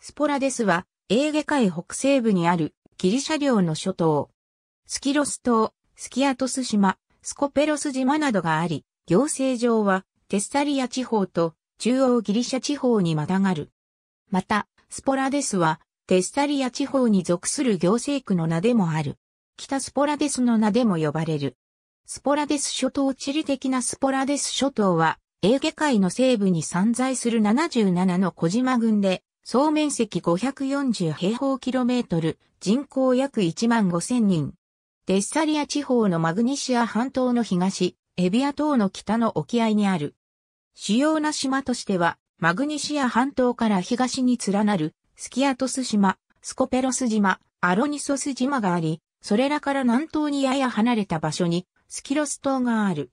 スポラデスは、エーゲ海北西部にあるギリシャ領の諸島、スキロス島、スキアトス島、スコペロス島などがあり、行政上はテスタリア地方と中央ギリシャ地方にまたがる。また、スポラデスはテスタリア地方に属する行政区の名でもある。北スポラデスの名でも呼ばれる。スポラデス諸島地理的なスポラデス諸島は、エーゲ海の西部に散在する77の小島群で、総面積540平方キロメートル、人口約1万5000人。デッサリア地方のマグニシア半島の東、エビア島の北の沖合にある。主要な島としては、マグニシア半島から東に連なる、スキアトス島、スコペロス島、アロニソス島があり、それらから南東にやや離れた場所に、スキロス島がある。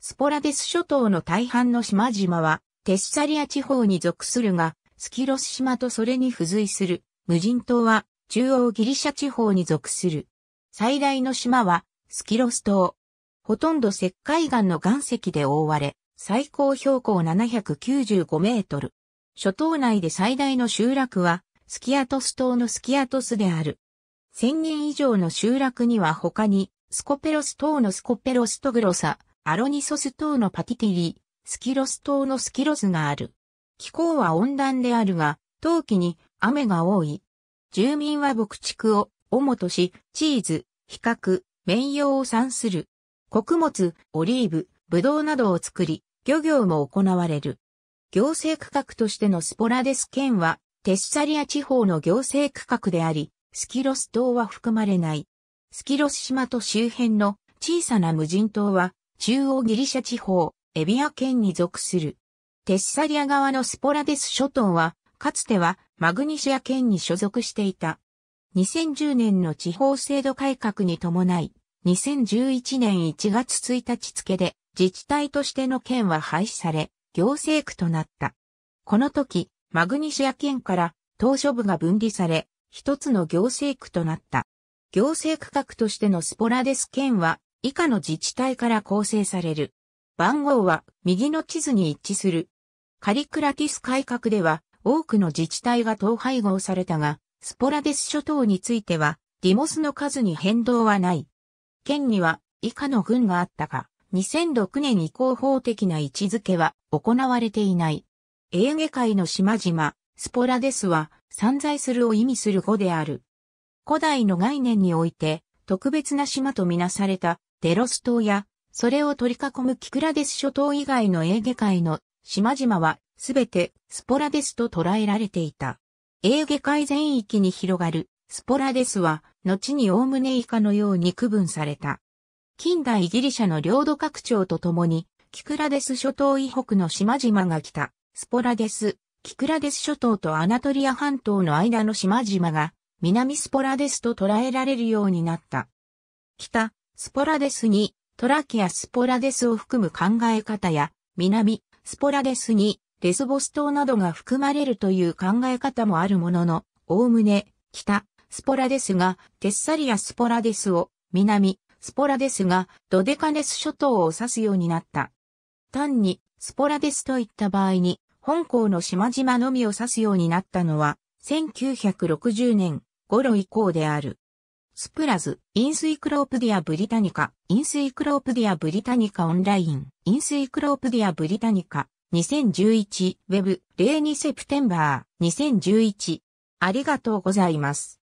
スポラデス諸島の大半の島々は、テッサリア地方に属するが、スキロス島とそれに付随する無人島は中央ギリシャ地方に属する。最大の島はスキロス島。ほとんど石灰岩の岩石で覆われ、最高標高795メートル。諸島内で最大の集落はスキアトス島のスキアトスである。1000人以上の集落には他に、スコペロス島のスコペロストグロサ、アロニソス島のパティティリー、スキロス島のスキロスがある。気候は温暖であるが、冬季に雨が多い。住民は牧畜を主とし、チーズ、比較、綿用を産する。穀物、オリーブ、ブドウなどを作り、漁業も行われる。行政区画としてのスポラデス県は、テッサリア地方の行政区画であり、スキロス島は含まれない。スキロス島と周辺の小さな無人島は、中央ギリシャ地方、エビア県に属する。テッサリア側のスポラデス諸島は、かつてはマグニシア県に所属していた。2010年の地方制度改革に伴い、2011年1月1日付で自治体としての県は廃止され、行政区となった。この時、マグニシア県から島し部が分離され、一つの行政区となった。行政区画としてのスポラデス県は以下の自治体から構成される。番号は右の地図に一致する。カリクラティス改革では多くの自治体が統廃合されたが、スポラデス諸島についてはディモスの数に変動はない。県には以下の軍があったが、2006年以降法的な位置づけは行われていない。エーゲ海の島々、スポラデスは散在するを意味する語である。古代の概念において特別な島とみなされたデロス島やそれを取り囲むキクラデス諸島以外のエーゲ海の島々はすべてスポラデスと捉えられていた。エーゲ海全域に広がるスポラデスは後に概ね以下のように区分された。近代ギリシャの領土拡張とともにキクラデス諸島以北の島々が来た。スポラデス、キクラデス諸島とアナトリア半島の間の島々が南スポラデスと捉えられるようになった。北、スポラデスにトラキアスポラデスを含む考え方や、南、スポラデスに、レスボス島などが含まれるという考え方もあるものの、おおむね、北、スポラデスが、テッサリアスポラデスを、南、スポラデスが、ドデカネス諸島を指すようになった。単に、スポラデスといった場合に、本校の島々のみを指すようになったのは、1960年頃以降である。スプラズ、インスイクロープディア・ブリタニカ、インスイクロープディア・ブリタニカオンライン、インスイクロープディア・ブリタニカ、2011、ウェブ、02セプテンバー、2011。ありがとうございます。